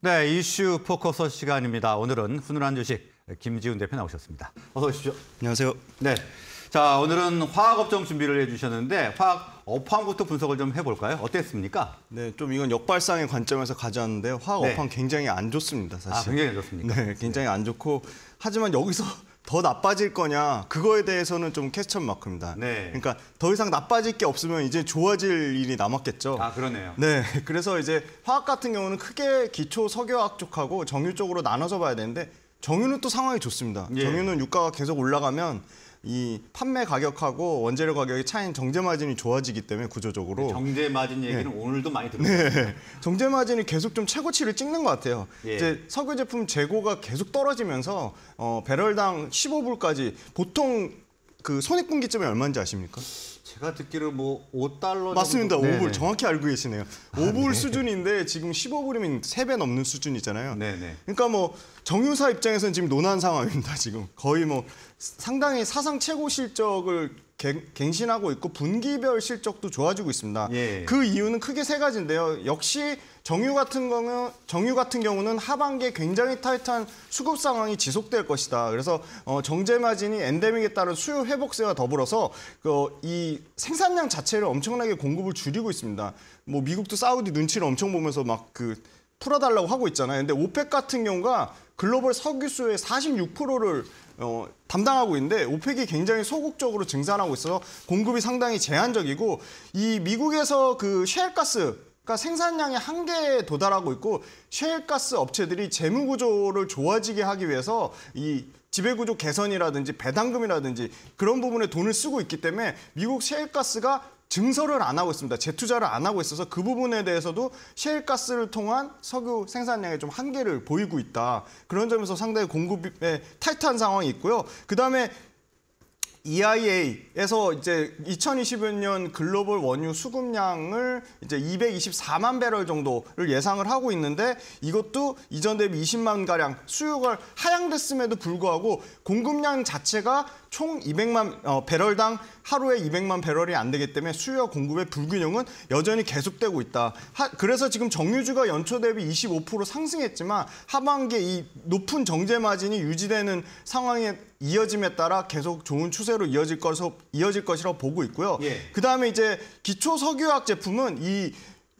네, 이슈 포커스 시간입니다. 오늘은 훈훈한 주식 김지훈 대표 나오셨습니다. 어서 오십시오. 안녕하세요. 네. 자, 오늘은 화학업종 준비를 해주셨는데 화학 업황부터 분석을 좀 해볼까요? 어땠습니까? 네, 좀 이건 역발상의 관점에서 가져왔는데 화학 네. 업황 네. 굉장히 안 좋습니다, 사실. 아, 굉장히 안 좋습니까? 네, 굉장히 안 좋고 하지만 여기서 더 나빠질 거냐 그거에 대해서는 좀 캐스천 마크입니다. 네. 그러니까 더 이상 나빠질 게 없으면 이제 좋아질 일이 남았겠죠. 아 그러네요. 네. 그래서 이제 화학 같은 경우는 크게 기초 석유학 쪽하고 정유 쪽으로 나눠서 봐야 되는데 정유는 또 상황이 좋습니다. 예. 정유는 유가가 계속 올라가면 이 판매 가격하고 원재료 가격의 차이는 정제 마진이 좋아지기 때문에 구조적으로 정제 네, 마진 네. 얘기는 네. 오늘도 많이 들어요. 네. 정제 마진이 계속 좀 최고치를 찍는 것 같아요. 예. 이제 석유 제품 재고가 계속 떨어지면서 어, 배럴당 15불까지 보통 그 손익분기점이 얼마인지 아십니까? 제가 듣기로 뭐 5달러 맞습니다. 5불 뭐- 정확히 알고 계시네요. 5불 아, 네. 수준인데 지금 15불이면 3배 넘는 수준이잖아요. 네네. 네. 그러니까 뭐 정유사 입장에서는 지금 논한 상황입니다. 지금 거의 뭐 상당히 사상 최고 실적을 갱신하고 있고 분기별 실적도 좋아지고 있습니다. 예. 그 이유는 크게 세 가지인데요. 역시 정유 같은 경우는 정유 같은 경우는 하반기에 굉장히 타이트한 수급 상황이 지속될 것이다. 그래서 어, 정제 마진이 엔데믹에 따른 수요 회복세와 더불어서 그, 이 생산량 자체를 엄청나게 공급을 줄이고 있습니다. 뭐 미국도 사우디 눈치를 엄청 보면서 막그 풀어달라고 하고 있잖아요. 근데 오펙 같은 경우가 글로벌 석유수의 46%를 어, 담당하고 있는데 오펙이 굉장히 소극적으로 증산하고 있어서 공급이 상당히 제한적이고 이 미국에서 그 셰일가스 가 생산량의 한계에 도달하고 있고 셰일가스 업체들이 재무 구조를 좋아지게 하기 위해서 이 지배구조 개선이라든지 배당금이라든지 그런 부분에 돈을 쓰고 있기 때문에 미국 셰일가스가 증설을 안 하고 있습니다. 재투자를 안 하고 있어서 그 부분에 대해서도 셰일가스를 통한 석유 생산량의 좀 한계를 보이고 있다. 그런 점에서 상당히 공급에 타이트한 상황이 있고요. 그다음에 EIA에서 이제 2020년 글로벌 원유 수급량을 이제 224만 배럴 정도를 예상을 하고 있는데 이것도 이전 대비 20만 가량 수요가 하향됐음에도 불구하고 공급량 자체가 총 200만 어, 배럴당 하루에 200만 배럴이 안 되기 때문에 수요 공급의 불균형은 여전히 계속되고 있다. 하, 그래서 지금 정유주가 연초 대비 25% 상승했지만 하반기에 이 높은 정제 마진이 유지되는 상황에 이어짐에 따라 계속 좋은 추세로 이어질 것으로 이어질 것이라고 보고 있고요. 예. 그다음에 이제 기초 석유학 제품은 이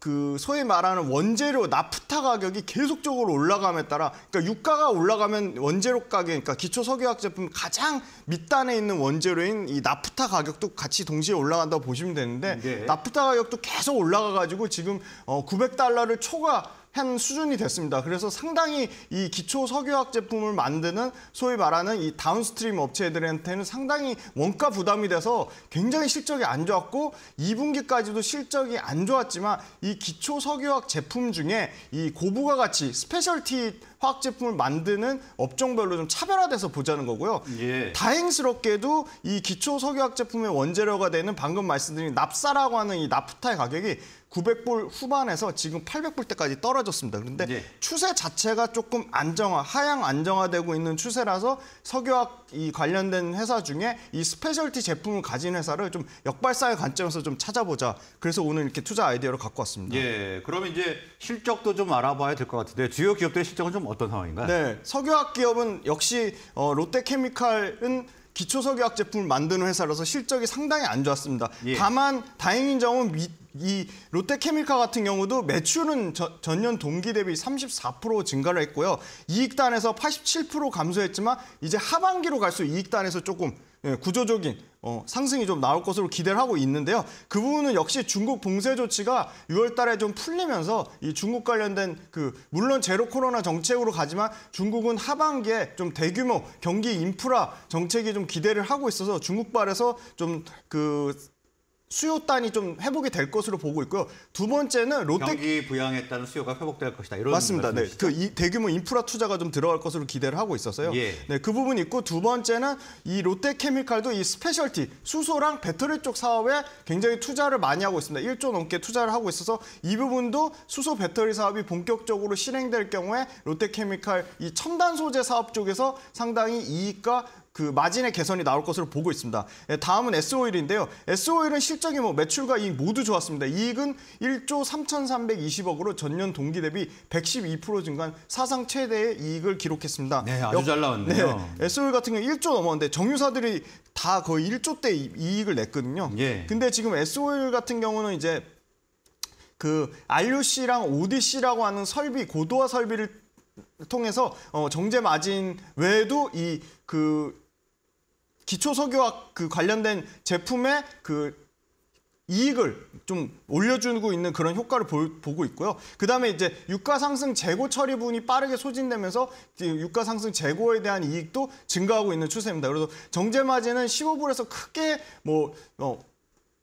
그 소위 말하는 원재료 나프타 가격이 계속적으로 올라감에 따라 그러니까 유가가 올라가면 원재료 가격 그러니까 기초 석유화학 제품 가장 밑단에 있는 원재료인 이 나프타 가격도 같이 동시에 올라간다고 보시면 되는데 네. 나프타 가격도 계속 올라가 가지고 지금 어 900달러를 초과 한 수준이 됐습니다. 그래서 상당히 이 기초 석유학 제품을 만드는 소위 말하는 이 다운스트림 업체들한테는 상당히 원가 부담이 돼서 굉장히 실적이 안 좋았고 2분기까지도 실적이 안 좋았지만 이 기초 석유학 제품 중에 이 고부가 가치 스페셜티 화학 제품을 만드는 업종별로 좀 차별화돼서 보자는 거고요. 예. 다행스럽게도 이 기초 석유학 제품의 원재료가 되는 방금 말씀드린 납사라고 하는 이납프타의 가격이 900불 후반에서 지금 8 0 0불때까지 떨어졌습니다. 그런데 네. 추세 자체가 조금 안정화, 하향 안정화되고 있는 추세라서 석유학 이 관련된 회사 중에 이 스페셜티 제품을 가진 회사를 좀 역발사의 관점에서 좀 찾아보자. 그래서 오늘 이렇게 투자 아이디어를 갖고 왔습니다. 예, 그러면 이제 실적도 좀 알아봐야 될 것 같은데 주요 기업들의 실적은 좀 어떤 상황인가요? 네, 석유학 기업은 역시 어, 롯데케미칼은 기초석유학 제품을 만드는 회사라서 실적이 상당히 안 좋았습니다. 예. 다만 다행인 점은 미, 이 롯데케미칼 같은 경우도 매출은 저, 전년 동기 대비 34% 증가를 했고요. 이익단에서 87% 감소했지만 이제 하반기로 갈수록 이익단에서 조금 예, 구조적인 어, 상승이 좀 나올 것으로 기대를 하고 있는데요. 그 부분은 역시 중국 봉쇄 조치가 6월 달에 좀 풀리면서 이 중국 관련된 그 물론 제로 코로나 정책으로 가지만 중국은 하반기에 좀 대규모 경기 인프라 정책이 좀 기대를 하고 있어서 중국발에서 좀그 수요단이 좀 회복이 될 것으로 보고 있고요. 두 번째는 롯데 경기 부양했다는 수요가 회복될 것이다. 이런 맞습니다. 네, 그 이, 대규모 인프라 투자가 좀 들어갈 것으로 기대를 하고 있어서요. 예. 네, 그 부분이 있고 두 번째는 이 롯데케미칼도 이 스페셜티 수소랑 배터리 쪽 사업에 굉장히 투자를 많이 하고 있습니다. 1조 넘게 투자를 하고 있어서 이 부분도 수소 배터리 사업이 본격적으로 실행될 경우에 롯데케미칼 이 첨단 소재 사업 쪽에서 상당히 이익과 그 마진의 개선이 나올 것으로 보고 있습니다. 예, 다음은 S오일인데요. S오일은 실적이 뭐 매출과 이익 모두 좋았습니다. 이익은 1조 3,320억으로 전년 동기 대비 112% 증가한 사상 최대의 이익을 기록했습니다. 네, 아주 역, 잘 나왔네요. 네, S오일 같은 경우 1조 넘었는데 정유사들이 다 거의 1조대 이익을 냈거든요. 예. 근데 지금 S오일 같은 경우는 이제 그 RUC랑 ODC라고 하는 설비 고도화 설비를 통해서 어, 정제 마진 외에도 이그 기초석유와 그 관련된 제품의 그 이익을 좀 올려주고 있는 그런 효과를 보, 고 있고요. 그 다음에 이제 유가 상승 재고 처리분이 빠르게 소진되면서 그 유가 상승 재고에 대한 이익도 증가하고 있는 추세입니다. 그래서 정제 마진은 15불에서 크게 뭐 어,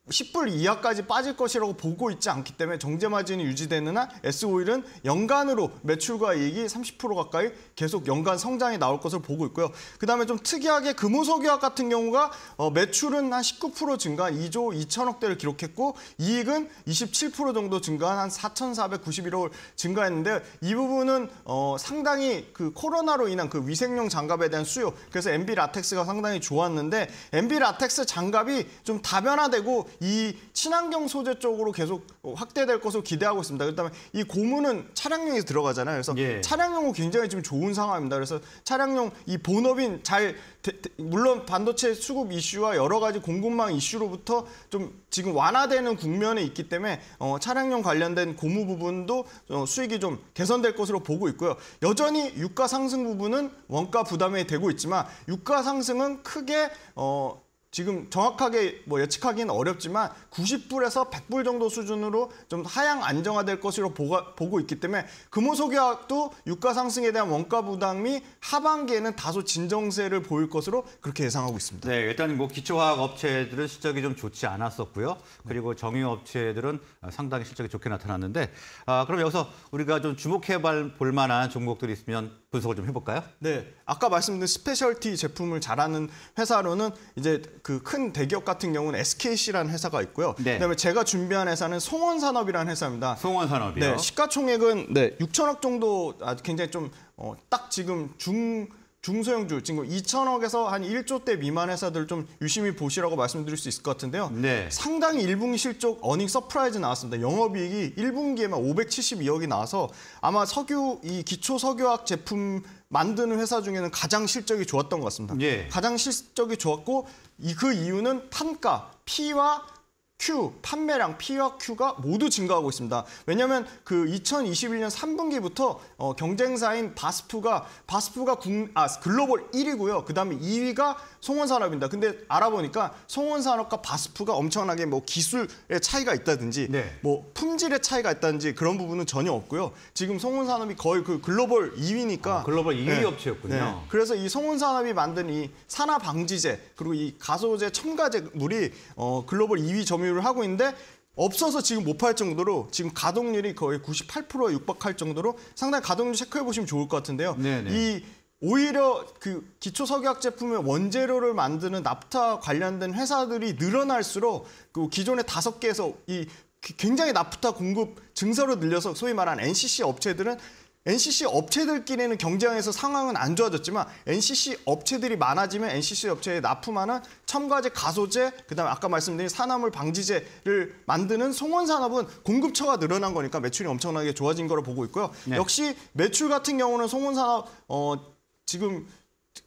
10불 이하까지 빠질 것이라고 보고 있지 않기 때문에 정제 마진이 유지되는 한 S5일은 연간으로 매출과 이익이 30% 가까이 계속 연간 성장이 나올 것을 보고 있고요. 그다음에 좀 특이하게 금호석유학 같은 경우가 어, 매출은 한 19% 증가한 2조 2천억대를 기록했고 이익은 27% 정도 증가한 한 4,491억을 증가했는데 이 부분은 어, 상당히 그 코로나로 인한 그 위생용 장갑에 대한 수요 그래서 MB 라텍스가 상당히 좋았는데 MB 라텍스 장갑이 좀 다변화되고 이 친환경 소재 쪽으로 계속 확대될 것으로 기대하고 있습니다. 그렇다면이 고무는 차량용에 들어가잖아요. 그래서 예. 차량용은 굉장히 지금 좋은 상황입니다. 그래서 차량용 이 본업인 잘 데, 데, 물론 반도체 수급 이슈와 여러 가지 공급망 이슈로부터 좀 지금 완화되는 국면에 있기 때문에 어, 차량용 관련된 고무 부분도 어, 수익이 좀 개선될 것으로 보고 있고요. 여전히 유가 상승 부분은 원가 부담이 되고 있지만 유가 상승은 크게 어, 지금 정확하게 뭐 예측하기는 어렵지만 90불에서 100불 정도 수준으로 좀 하향 안정화될 것으로 보가, 보고 있기 때문에 금호소유학도 유가 상승에 대한 원가 부담이 하반기에는 다소 진정세를 보일 것으로 그렇게 예상하고 있습니다. 네, 일단 뭐 기초화학 업체들은 실적이 좀 좋지 않았었고요. 그리고 정유 업체들은 상당히 실적이 좋게 나타났는데 아, 그럼 여기서 우리가 좀 주목해 볼 만한 종목들이 있으면 분석을 좀 해볼까요? 네, 아까 말씀드린 스페셜티 제품을 잘하는 회사로는 이제 그큰 대기업 같은 경우는 SKC라는 회사가 있고요. 네. 그다음에 제가 준비한 회사는 송원산업이라는 회사입니다. 송원산업이요. 네, 시가총액은 네 6천억 정도 아주 굉장히 좀딱 어, 지금 중 중소형주 지금 2천억에서 한 1조 대 미만 회사들 좀 유심히 보시라고 말씀드릴 수 있을 것 같은데요. 네. 상당히 1분기 실적 어닝 서프라이즈 나왔습니다. 영업이익이 1분기에만 572억이 나와서 아마 석유 이 기초 석유학 제품 만드는 회사 중에는 가장 실적이 좋았던 것 같습니다. 예. 가장 실적이 좋았고 이, 그 이유는 판가 P와 Q, 판매량 P와 Q가 모두 증가하고 있습니다. 왜냐하면 그 2021년 3분기부터 어, 경쟁사인 바스프가 바스프가 국, 아, 글로벌 1위고요. 그다음에 2위가 송원산업입니다. 근데 알아보니까 송원산업과 바스프가 엄청나게 뭐 기술의 차이가 있다든지 네. 뭐 품질의 차이가 있다든지 그런 부분은 전혀 없고요. 지금 송원산업이 거의 그 글로벌 2위니까 아, 글로벌 2위 네. 업체였군요. 네. 그래서 이 송원산업이 만든 이 산화 방지제 그리고 이 가소제 첨가제물이 어, 글로벌 2위 점유 점유율을 하고 있는데 없어서 지금 못 팔 정도로 지금 가동률이 거의 98%에 육박할 정도로 상당히 가동률 체크해 보시면 좋을 것 같은데요. 네네. 이 오히려 그 기초 석유학 제품의 원재료를 만드는 납타 관련된 회사들이 늘어날수록 그 기존의 다섯 개에서 이 굉장히 납타 공급 증서로 늘려서 소위 말하는 NCC 업체들은 NCC 업체들끼리는 경쟁에서 상황은 안 좋아졌지만 NCC 업체들이 많아지면 NCC 업체에 납품하는 첨가제, 가소제, 그다음에 아까 말씀드린 산화물 방지제를 만드는 송원 산업은 공급처가 늘어난 거니까 매출이 엄청나게 좋아진 거로 보고 있고요. 네. 역시 매출 같은 경우는 송원 산업 어 지금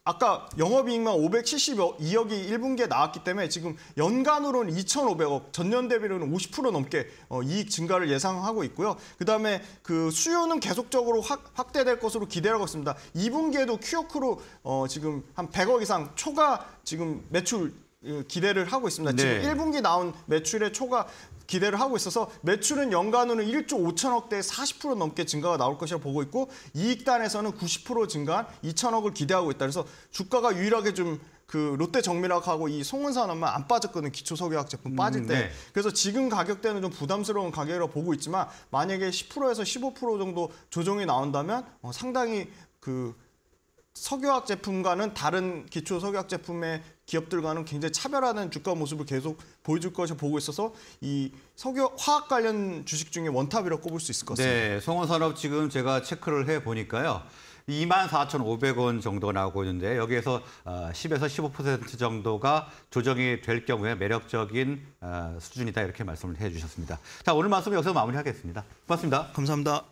아까 영업이익만 572억이 1분기에 나왔기 때문에 지금 연간으로는 2,500억, 전년 대비로는 50% 넘게 어, 이익 증가를 예상하고 있고요. 그다음에 그 수요는 계속적으로 확, 확대될 것으로 기대하고 있습니다. 2분기에도 큐어크로 어, 지금 한 100억 이상 초과 지금 매출 어, 기대를 하고 있습니다. 네. 지금 1분기 나온 매출의 초과 기대를 하고 있어서 매출은 연간으로 는 1조 5천억대에 40% 넘게 증가가 나올 것이라 고 보고 있고 이익단에서는 90% 증가한 2천억을 기대하고 있다. 그래서 주가가 유일하게 좀 그 롯데 정밀학하고 이 송은산업만 안 빠졌거든 기초 석유학 제품 음, 빠질 때. 네. 그래서 지금 가격대는 좀 부담스러운 가격이라 보고 있지만 만약에 10%에서 15% 정도 조정이 나온다면 어, 상당히 그 석유학 제품과는 다른 기초 석유학 제품의 기업들과는 굉장히 차별화된 주가 모습을 계속 보여줄 것을 보고 있어서 이 석유화학 관련 주식 중에 원탑이라고 꼽을 수 있을 것 같습니다. 네, 성원산업 지금 제가 체크를 해보니까요. 24,500원 정도 나오고 있는데 여기에서 10에서 어, 15% 정도가 조정이 될 경우에 매력적인 어, 수준이다 이렇게 말씀을 해주셨습니다. 자 오늘 말씀 여기서 마무리하겠습니다. 고맙습니다. 감사합니다.